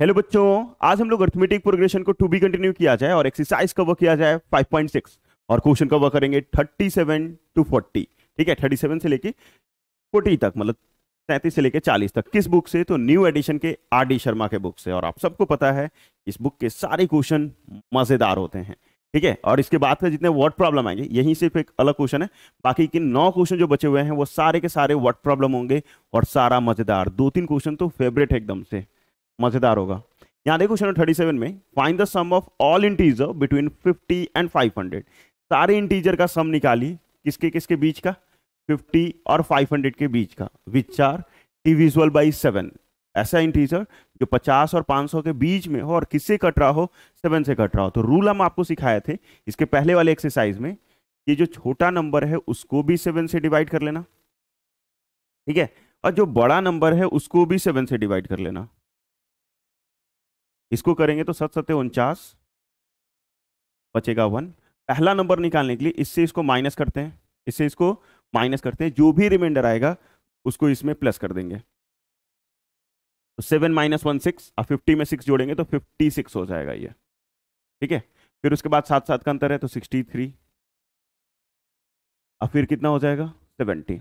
Hello बच्चों आज हम लोग अर्थमेटिक प्रोग्रेशन को टू बी कंटिन्यू किया जाए और एक्सरसाइज कवर किया जाए 5.6 और क्वेश्चन कवर करेंगे 37 टू 40 ठीक है 37 से लेके 40 तक मतलब सैंतीस से लेके 40 तक किस बुक से तो न्यू एडिशन के आर डी शर्मा के बुक से और आप सबको पता है इस बुक के सारे क्वेश्चन मजेदार होते हैं ठीक है और इसके बाद में जितने वर्ड प्रॉब्लम आएंगे यही सिर्फ एक अलग क्वेश्चन है बाकी के नौ क्वेश्चन जो बचे हुए हैं वो सारे के सारे वर्ड प्रॉब्लम होंगे और सारा मजेदार दो तीन क्वेश्चन तो फेवरेट है एकदम से मजेदार होगा यहाँ देखो क्वेश्चन थर्टी सेवन में find the sum of all integer between fifty and five hundred सारे इंटीजर का सम निकाली किसके किसके बीच का फिफ्टी और फाइव हंड्रेड के बीच का which are divisible by seven ऐसा इंटीजर जो पचास और सौ के बीच में हो और किससे कट रहा हो सेवन से कट रहा हो तो रूल हम आपको सिखाए थे इसके पहले वाले एक्सरसाइज में ये जो छोटा नंबर है उसको भी सेवन से डिवाइड कर लेना ठीक है और जो बड़ा नंबर है उसको भी सेवन से डिवाइड कर लेना इसको करेंगे तो सत सत्य उनचास बचेगा वन पहला नंबर निकालने के लिए इससे इसको माइनस करते हैं इससे इसको माइनस करते हैं जो भी रिमाइंडर आएगा उसको इसमें प्लस कर देंगे तो सेवन माइनस वन सिक्स और फिफ्टी में सिक्स जोड़ेंगे तो फिफ्टी सिक्स हो जाएगा ये ठीक है फिर उसके बाद सात सात का अंतर है तो सिक्सटी थ्री और फिर कितना हो जाएगा सेवेंटी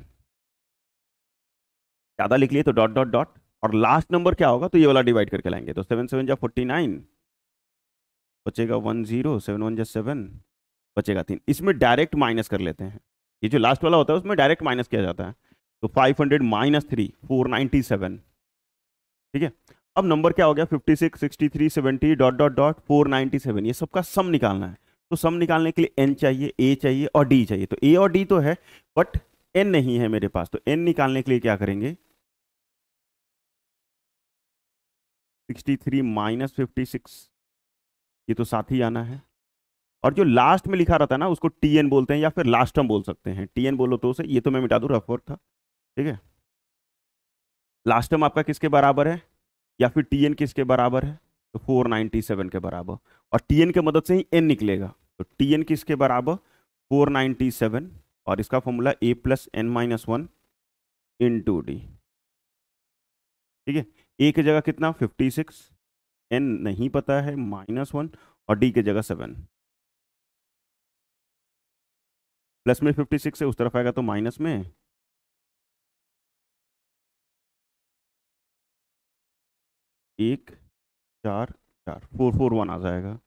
ज़्यादा लिख लिए तो डॉट डॉट डॉट और लास्ट नंबर क्या होगा तो ये वाला डिवाइड करके लाएंगे तो सेवन सेवन जा फोर्टी नाइन बचेगा वन जीरो सेवन वन जा सेवन बचेगा तीन इसमें डायरेक्ट माइनस कर लेते हैं ये जो लास्ट वाला होता है उसमें डायरेक्ट माइनस किया जाता है तो five hundred minus three four ninety seven ठीक है अब नंबर क्या हो गया fifty six sixty three seventy dot dot dot four ninety seven ये सबका सम निकालना है तो सम निकालने के लिए एन चाहिए ए चाहिए और डी चाहिए तो ए और डी तो है बट एन नहीं है मेरे पास तो एन निकालने के लिए क्या करेंगे sixty three minus fifty six ये तो साथ ही आना है और जो लास्ट में लिखा रहता है ना उसको टी एन बोलते हैं या फिर लास्ट टर्म बोल सकते हैं टी एन बोलो तो उसे ये तो मैं मिटा दूँ रफवर्क था ठीक है लास्ट टर्म आपका किसके बराबर है या फिर टी एन किसके बराबर है तो फोर नाइन्टी सेवन के बराबर और टी एन के मदद से ही एन निकलेगा तो टी एन किसके बराबर फोर नाइन्टी सेवन और इसका formula A plus N minus one into D ठीक है ए के जगह कितना फिफ्टी सिक्स एन नहीं पता है माइनस वन और डी के जगह सेवन प्लस में फिफ्टी सिक्स है उस तरफ आएगा तो माइनस में एक चार चार फोर फोर वन आ जाएगा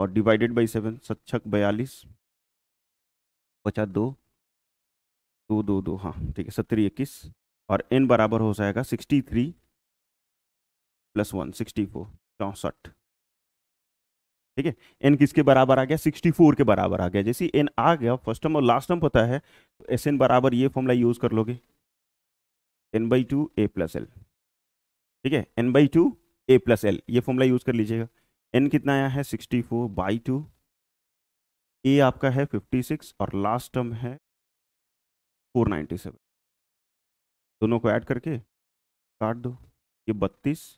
और डिवाइडेड बाई सेवन सच्छक बयालीस बचा दो दो दो दो हाँ ठीक है सत्तर इक्कीस और एन बराबर हो जाएगा sixty three plus one sixty four चौंसठ ठीक है एन किसके बराबर आ गया सिक्सटी फोर के बराबर आ गया जैसे एन आ गया फर्स्ट टर्म और लास्ट टर्म पता है तो एस एन बराबर ये फॉर्मूला यूज कर लोगे N by two A plus L ठीक है N by two A plus L ये फॉर्मूला यूज कर लीजिएगा एन कितना आया है sixty four by two A आपका है फिफ्टी सिक्स और लास्ट टर्म है फोर नाइन्टी सेवन दोनों को ऐड करके काट दो ये बत्तीस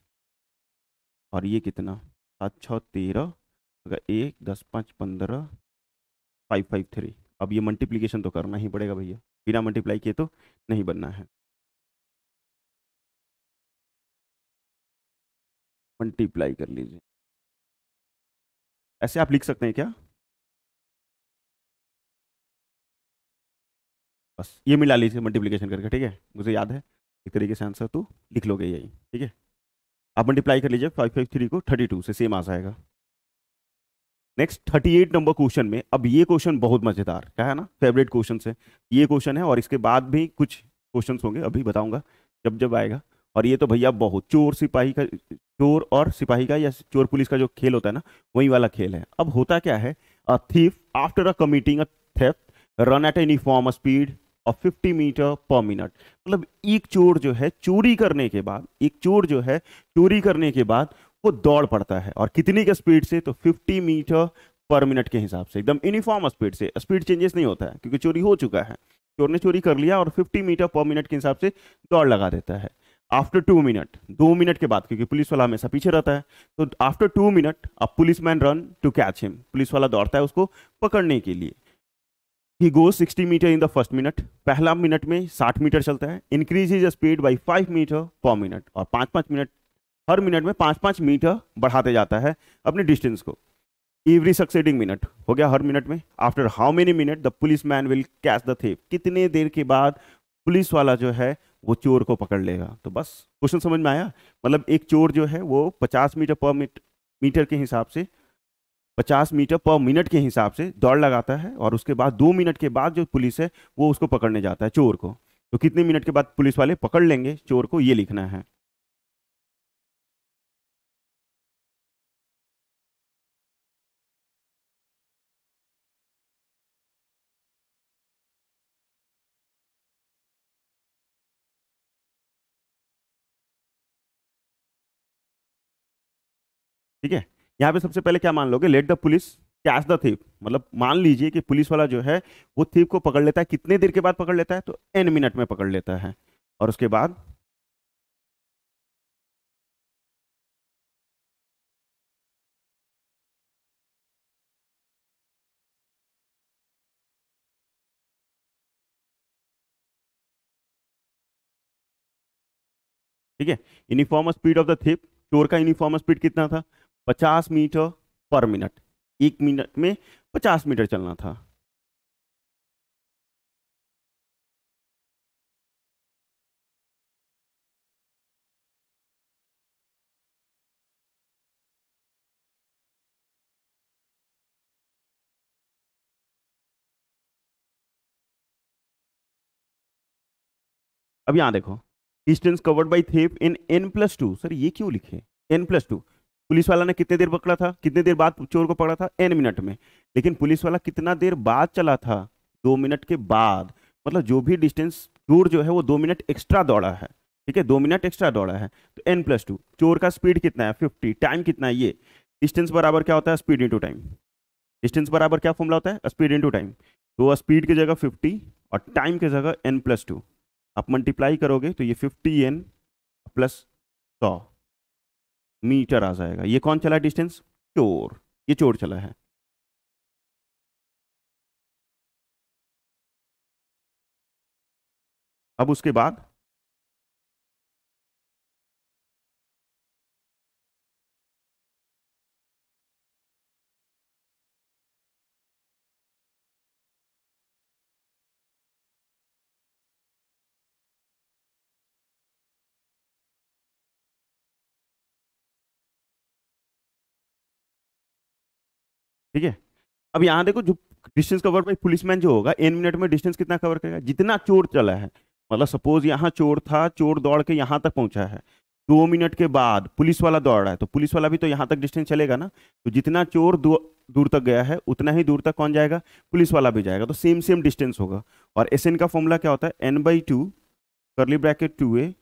और ये कितना सात छः तेरह अगर एक दस पाँच पंद्रह फाइव फाइव थ्री अब ये मल्टीप्लिकेशन तो करना ही पड़ेगा भैया बिना मल्टीप्लाई किए तो नहीं बनना है मल्टीप्लाई कर लीजिए ऐसे आप लिख सकते हैं क्या बस ये मिला लीजिए मल्टीप्लिकेशन करके ठीक है मुझे याद है एक तरीके से आंसर तो लिख लोगे यही ठीक है आप मल्टीप्लाई कर लीजिए फाइव फाइव थ्री को थर्टी टू से सेम आ जाएगा next thirty eight number question में अब ये क्वेश्चन बहुत मज़ेदार क्या है ना फेवरेट क्वेश्चन है ये क्वेश्चन है और इसके बाद भी कुछ क्वेश्चन होंगे अभी बताऊंगा जब जब आएगा और ये तो भैया बहुत चोर सिपाही का चोर और सिपाही का या चोर पुलिस का जो खेल होता है ना वही वाला खेल है अब होता क्या है a thief after a committing a theft run at any form speed और 50 मीटर पर मिनट मतलब एक चोर जो है चोरी करने के बाद एक चोर जो है चोरी करने के बाद वो दौड़ पड़ता है और कितनी के स्पीड से तो 50 मीटर पर मिनट के हिसाब से एकदम यूनिफॉर्म स्पीड से स्पीड चेंजेस नहीं होता है क्योंकि चोरी हो चुका है चोर ने चोरी कर लिया और फिफ्टी मीटर पर मिनट के हिसाब से दौड़ लगा देता है आफ्टर टू मिनट दो मिनट के बाद क्योंकि पुलिस वाला हमेशा पीछे रहता है तो आफ्टर टू मिनट अब police man run to catch him police वाला दौड़ता है उसको पकड़ने के लिए ही goes 60 metre in the first minute पहला मिनट में 60 मीटर चलता है increase is speed by 5 metre per minute और पाँच पाँच मिनट हर मिनट में पाँच पाँच मीटर बढ़ाते जाता है अपने डिस्टेंस को एवरी सक्सेडिंग मिनट हो गया हर मिनट में after how many minute the police man will catch the thief कितने देर के बाद पुलिस वाला जो है वो चोर को पकड़ लेगा तो बस क्वेश्चन समझ में आया मतलब एक चोर जो है वो 50 मीटर पर मीटर के हिसाब से 50 मीटर पर मिनट के हिसाब से दौड़ लगाता है और उसके बाद दो मिनट के बाद जो पुलिस है वो उसको पकड़ने जाता है चोर को तो कितने मिनट के बाद पुलिस वाले पकड़ लेंगे चोर को ये लिखना है ठीक है यहाँ पे सबसे पहले क्या मान लोगे let the police catch the thief मतलब मान लीजिए कि पुलिस वाला जो है वो थीप को पकड़ लेता है कितने देर के बाद पकड़ लेता है तो एन मिनट में पकड़ लेता है और उसके बाद ठीक है uniform speed of the thief चोर का यूनिफॉर्म स्पीड कितना था पचास मीटर पर मिनट एक मिनट में पचास मीटर चलना था अब यहां देखो distance covered by thief in n plus two sir ये क्यों लिखे एन प्लस टू पुलिस वाला ने कितने देर पकड़ा था कितने देर बाद चोर को पकड़ा था एन मिनट में लेकिन पुलिस वाला कितना देर बाद चला था दो मिनट के बाद मतलब जो भी डिस्टेंस चोर जो है वो दो मिनट एक्स्ट्रा दौड़ा है ठीक है दो मिनट एक्स्ट्रा दौड़ा है तो एन प्लस टू चोर का स्पीड कितना है फिफ्टी टाइम कितना है ये डिस्टेंस बराबर क्या होता है स्पीड इंटू टाइम डिस्टेंस बराबर क्या फॉर्मला होता है स्पीड इंटू टाइम तो स्पीड की जगह फिफ्टी और टाइम की जगह एन प्लस टू आप मल्टीप्लाई करोगे तो ये फिफ्टी एन प्लस सौ मीटर आ जाएगा ये कौन चला डिस्टेंस चोर ये चोर चला है अब उसके बाद ठीक है अब यहाँ देखो जो डिस्टेंस कवर पुलिस पुलिसमैन जो होगा एन मिनट में डिस्टेंस कितना कवर करेगा जितना चोर चला है मतलब सपोज यहाँ चोर था चोर दौड़ के यहाँ तक पहुँचा है दो मिनट के बाद पुलिस वाला दौड़ रहा है तो पुलिस वाला भी तो यहाँ तक डिस्टेंस चलेगा ना तो जितना चोर दूर तक गया है उतना ही दूर तक कौन जाएगा पुलिस वाला भी जाएगा तो सेम सेम डिस्टेंस होगा और एस का फॉर्मूला क्या होता है N by two curly bracket two A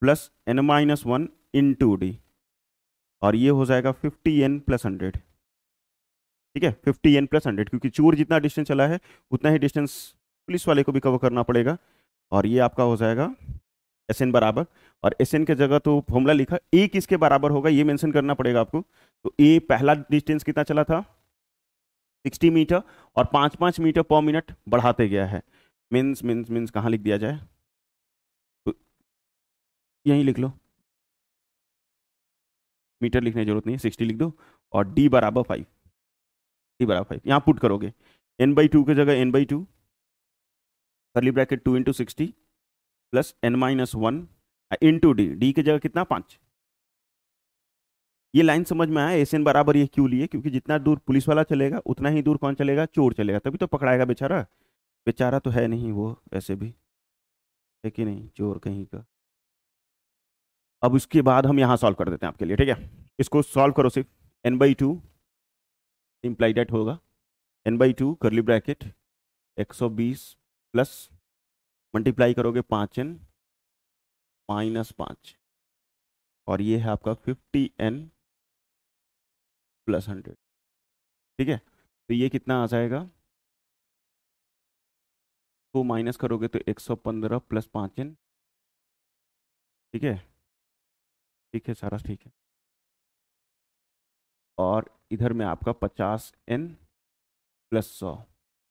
plus N minus one into d और ये हो जाएगा फिफ्टी एन प्लस हंड्रेड ठीक है फिफ्टी एन प्लस हंड्रेड क्योंकि चोर जितना डिस्टेंस चला है उतना ही डिस्टेंस पुलिस वाले को भी कवर करना पड़ेगा और ये आपका हो जाएगा एस एन बराबर और एस एन के जगह तो फॉर्मूला लिखा ए किसके बराबर होगा ये मेंशन करना पड़ेगा आपको तो ए पहला डिस्टेंस कितना चला था 60 मीटर और पाँच पाँच मीटर पर मिनट बढ़ाते गया है मीन्स मीन्स मीन्स कहाँ लिख दिया जाए तो यहीं लिख लो मीटर लिखने की जरूरत नहीं है सिक्सटी लिख दो और डी बराबर फाइव थ्री बराबर फाइव यहाँ पुट करोगे एन बाई टू की जगह n by two curly bracket two into sixty plus N minus one into d d की जगह कितना पाँच ये लाइन समझ में आया एस एन बराबर ये क्यों लिए क्योंकि जितना दूर पुलिस वाला चलेगा उतना ही दूर कौन चलेगा चोर चलेगा तभी तो पकड़ाएगा बेचारा बेचारा तो है नहीं वो ऐसे भी है कि नहीं चोर कहीं का अब उसके बाद हम यहाँ सॉल्व कर देते हैं आपके लिए ठीक है इसको सॉल्व करो सिर्फ n by two imply that होगा n by two curly bracket एक सौ बीस प्लस मल्टीप्लाई करोगे पाँच एन माइनस पाँच और ये है आपका फिफ्टी एन प्लस हंड्रेड ठीक है तो ये कितना आ जाएगा को माइनस करोगे तो एक सौ पंद्रह प्लस पाँच एन ठीक है ठीक है सारा ठीक है और इधर में आपका पचास एन प्लस सौ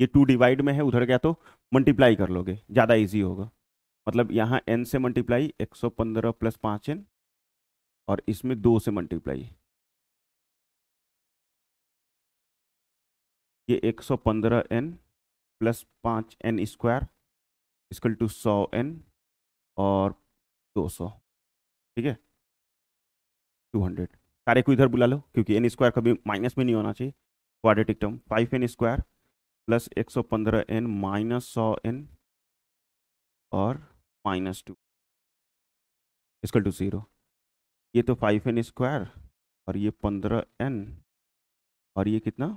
ये टू डिवाइड में है उधर गया तो मल्टीप्लाई कर लोगे ज़्यादा इजी होगा मतलब यहाँ एन से मल्टीप्लाई एक सौ पंद्रह प्लस पाँच एन और इसमें दो से मल्टीप्लाई ये एक सौ पंद्रह एन प्लस पाँच एन स्क्वायर इसकल टू सौ एन और दो सौ ठीक है टू हंड्रेड सारे को इधर बुला लो क्योंकि एन स्क्वायर कभी माइनस में नहीं होना चाहिए quadratic term five n square plus एक सौ पंद्रह एन माइनस सौ एन और minus two equal to zero ये तो फाइव एन स्क्वायर और ये पंद्रह एन और ये कितना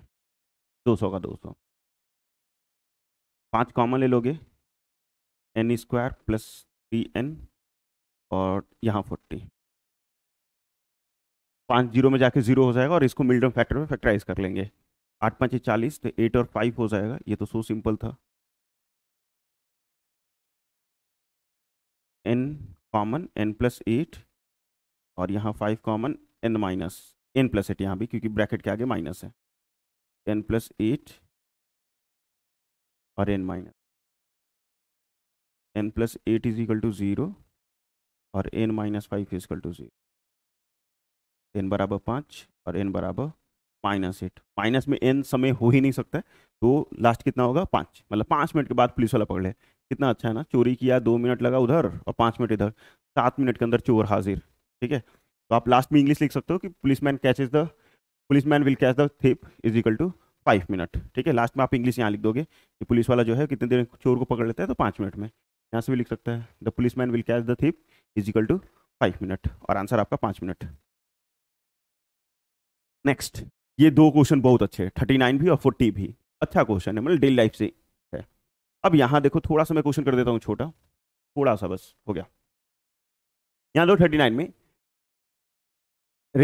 दो सौ का दो सौ पाँच कॉमन ले लोगे n square plus three n और यहाँ फोर्टी पाँच जीरो में जाके जीरो हो जाएगा और इसको मिल्टन फैक्टर में फैक्टराइज कर लेंगे आठ पाँच चालीस तो एट और फाइव हो जाएगा ये तो सो सिंपल था n common n plus eight और यहाँ five common n minus n plus eight यहाँ भी क्योंकि ब्रैकेट के आगे माइनस है एन प्लस एट और n minus n plus eight is equal to zero और n minus five is equal to zero n बराबर पाँच और एन बराबर माइनस एट माइनस में एन समय हो ही नहीं सकता तो लास्ट कितना होगा पाँच मतलब पाँच मिनट के बाद पुलिस वाला पकड़े कितना अच्छा है ना चोरी किया दो मिनट लगा उधर और पाँच मिनट इधर सात मिनट के अंदर चोर हाजिर ठीक है तो आप लास्ट में इंग्लिश लिख सकते हो कि police man is the police man will catch the thief is equal to five minute ठीक है लास्ट में आप इंग्लिश यहाँ लिख दोगे कि पुलिस वाला जो है कितने देर चोर को पकड़ लेता है तो पाँच मिनट में यहाँ से भी लिख सकता है the police man will catch the thief is equal to five minute और आंसर आपका पाँच मिनट नेक्स्ट ये दो क्वेश्चन बहुत अच्छे हैं थर्टी नाइन भी और फोर्टी भी अच्छा क्वेश्चन है मतलब डेली लाइफ से है अब यहाँ देखो थोड़ा सा मैं क्वेश्चन कर देता हूँ छोटा थोड़ा सा बस हो गया यहाँ दो थर्टी नाइन में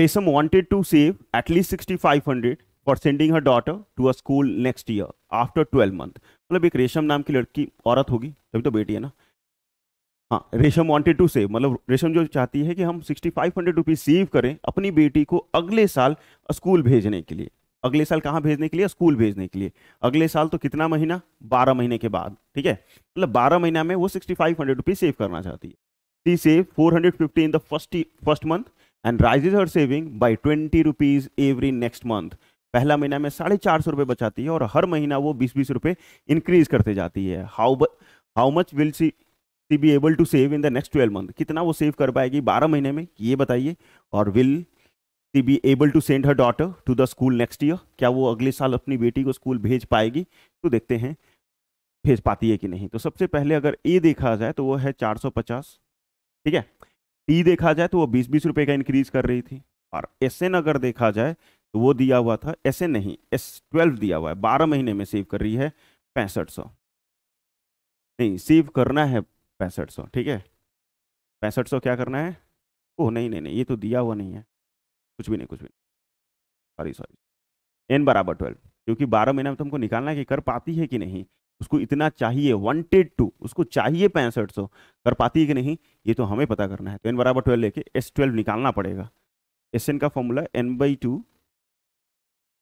Resham wanted to save at least sixty five hundred for sending her daughter to a school next year after twelve month मतलब एक रेशम नाम की लड़की औरत होगी तभी तो बेटी है ना हाँ रेशम वांटेड टू सेव मतलब रेशम जो चाहती है कि हम sixty five hundred rupees save करें अपनी बेटी को अगले साल स्कूल भेजने के लिए अगले साल कहाँ भेजने के लिए स्कूल भेजने के लिए अगले साल तो कितना महीना बारह महीने के बाद ठीक है मतलब बारह महीना में वो sixty five hundred rupees save करना चाहती है she save four hundred fifty in the first first month and raises her saving by twenty rupees every next month पहला महीना में साढ़े चार सौ रुपये बचाती है और हर महीना वो बीस बीस रुपये इंक्रीज करते जाती है how how much will she be able to save in the next twelve month कितना वो सेव कर पाएगी बारह महीने में ये बताइए और will she be able to send her daughter to the school next year क्या वो अगले साल अपनी बेटी को स्कूल भेज पाएगी तो देखते हैं भेज पाती है कि नहीं तो सबसे पहले अगर ए देखा जाए तो वो है चार सौ पचास ठीक है टी देखा जाए तो वो बीस बीस रुपये का इंक्रीज कर रही थी और एस एन अगर देखा जाए तो वो दिया हुआ था एस एन नहीं एस ट्वेल्व दिया हुआ है बारह महीने में सेव कर रही है पैंसठ सौ नहीं सेव करना है पैंसठ सौ ठीक है पैंसठ सौ क्या करना है ओह नहीं नहीं नहीं ये तो दिया हुआ नहीं है कुछ भी नहीं कुछ भी नहीं सॉरी सॉरी एन बराबर ट्वेल्व क्योंकि बारह महीने में तुमको निकालना है कि कर पाती है कि नहीं उसको इतना चाहिए वनटेड टू उसको चाहिए पैंसठ सौ कर पाती है कि नहीं ये तो हमें पता करना है तो एन बराबर ट्वेल्व लेके एस ट्वेल्व निकालना पड़ेगा एस एन का formula n by two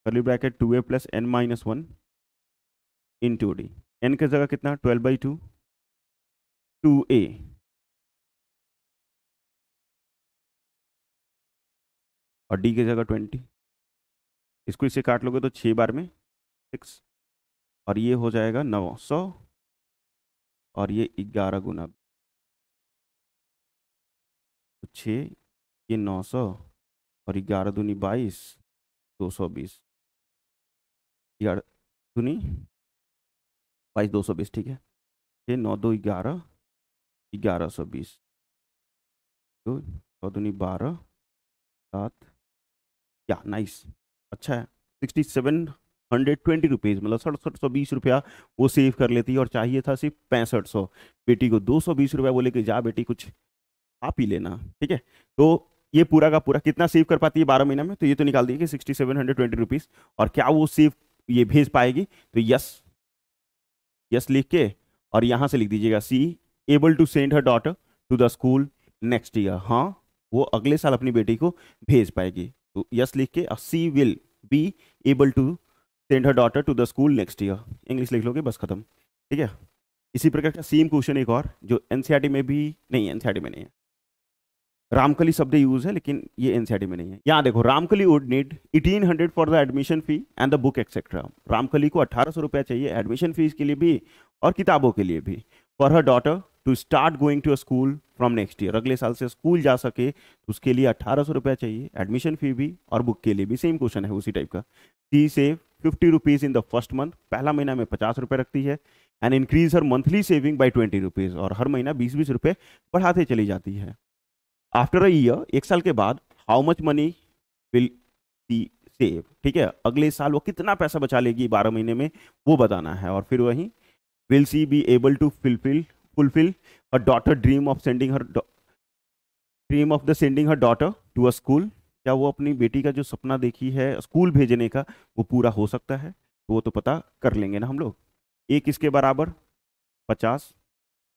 curly bracket two A plus N minus one into d n की जगह कितना ट्वेल्व बाई टू 2a. और डी की जगह ट्वेंटी इसको इसे काट लोगे तो छः बार में सिक्स और ये हो जाएगा नौ सौ और ये ग्यारह गुना तो ये नौ सौ और ग्यारह दूनी बाईस दो सौ बीस ग्यारह दूनी बाईस दो सौ बीस ठीक है ये नौ दो ग्यारह ग्यारह सौ बीस तो चौदनी बारह सात क्या नाइस अच्छा है sixty seven hundred twenty rupees मतलब सड़सठ सौ बीस रुपया वो सेव कर लेती और चाहिए था सिर्फ पैंसठ सौ बेटी को दो सौ बीस रुपया बोले कि जा बेटी कुछ आप ही लेना ठीक है तो ये पूरा का पूरा कितना सेव कर पाती है बारह महीने में तो ये तो निकाल दिए कि sixty seven hundred twenty rupees और क्या वो सेव ये भेज पाएगी तो यस यस लिख के और यहाँ से लिख दीजिएगा she able to send her daughter to the school next year हाँ वो अगले साल अपनी बेटी को भेज पाएगी तो यस लिख के she will be able to send her daughter to the school next year English लिख लो बस खत्म ठीक है इसी प्रकार का सेम क्वेश्चन एक और जो एनसीईआरटी e में भी नहीं एनसीईआरटी e में नहीं है रामकली शब्द यूज है लेकिन ये एनसीईआरटी e में नहीं है यहाँ देखो Ramkali would need eighteen hundred for the admission fee and the book etcetera Ramkali को अट्ठारह सौ रुपया चाहिए एडमिशन फीस के लिए भी और किताबों के लिए भी for her daughter to start going to a school from next year अगले साल से स्कूल जा सके तो उसके लिए अट्ठारह सौ रुपया चाहिए एडमिशन फी भी और बुक के लिए भी सेम क्वेश्चन है उसी टाइप का she save fifty rupees in the first month पहला महीना में पचास रुपये रखती है and increase her monthly saving by twenty rupees और हर महीना बीस बीस रुपये बढ़ाते चली जाती है आफ्टर अ ईयर एक साल के बाद how much money will she save ठीक है अगले साल वो कितना पैसा बचा लेगी बारह महीने में वो बताना है और फिर वहीं will she be able to fulfil fulfill her daughter dream of sending her dream of the sending her daughter to a school क्या वो अपनी बेटी का जो सपना देखी है स्कूल भेजने का वो पूरा हो सकता है तो वो तो पता कर लेंगे ना हम लोग ए किसके बराबर पचास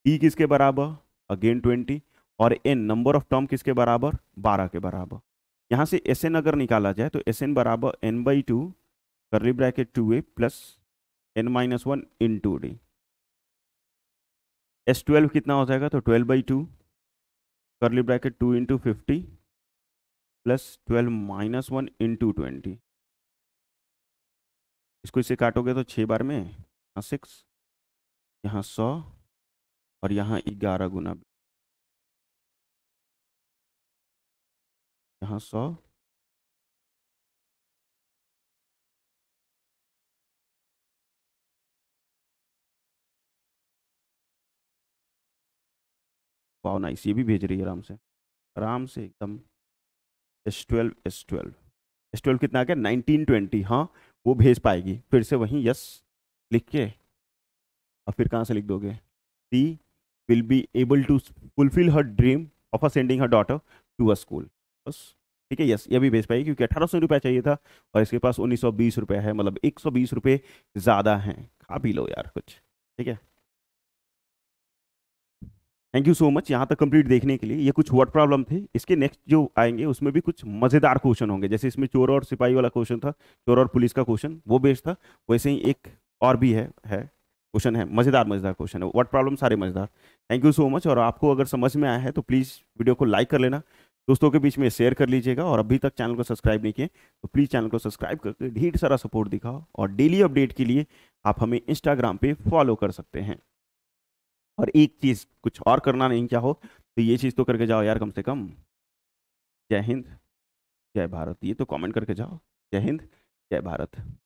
बी किसके बराबर अगेन ट्वेंटी और एन नंबर ऑफ टर्म किसके बराबर बारह के बराबर यहाँ से एस एन अगर निकाला जाए तो एस एन बराबर n by two curly bracket two A plus N minus one into d s twelve कितना हो जाएगा तो twelve by two curly bracket two into fifty plus twelve minus one into twenty इसको इसे काटोगे तो छः बार में यहाँ सिक्स यहाँ सौ और यहाँ ग्यारह गुना यहाँ सौ वाओ नाइस ये भी भेज रही है आराम से आराम से एकदम s twelve s twelve s twelve कितना आ गया नाइनटीन ट्वेंटी हाँ वो भेज पाएगी फिर से वहीं यस लिख के और फिर कहाँ से लिख दोगे she will be able to fulfil her dream of a sending her daughter to a school बस ठीक है यस ये भी भेज पाएगी क्योंकि अठारह सौ रुपया चाहिए था और इसके पास उन्नीस सौ बीस रुपया है मतलब एक सौ बीस रुपये ज़्यादा हैं खा भी लो यार कुछ ठीक है थैंक यू सो मच यहाँ तक कंप्लीट देखने के लिए ये कुछ वर्ड प्रॉब्लम थे इसके नेक्स्ट जो आएंगे उसमें भी कुछ मज़ेदार क्वेश्चन होंगे जैसे इसमें चोर और सिपाही वाला क्वेश्चन था चोर और पुलिस का क्वेश्चन वो बेस्ट था वैसे ही एक और भी है है क्वेश्चन है मज़ेदार मज़ेदार क्वेश्चन है वर्ड प्रॉब्लम सारे मज़ेदार थैंक यू सो मच और आपको अगर समझ में आया है तो प्लीज़ वीडियो को लाइक कर लेना दोस्तों के बीच में शेयर कर लीजिएगा और अभी तक चैनल को सब्सक्राइब नहीं किए तो प्लीज़ चैनल को सब्सक्राइब करके ढेर सारा सपोर्ट दिखाओ और डेली अपडेट के लिए आप हमें इंस्टाग्राम पर फॉलो कर सकते हैं और एक चीज़ कुछ और करना नहीं क्या हो तो ये चीज़ तो करके जाओ यार कम से कम जय हिंद जय भारत ये तो कमेंट करके जाओ जय हिंद जय भारत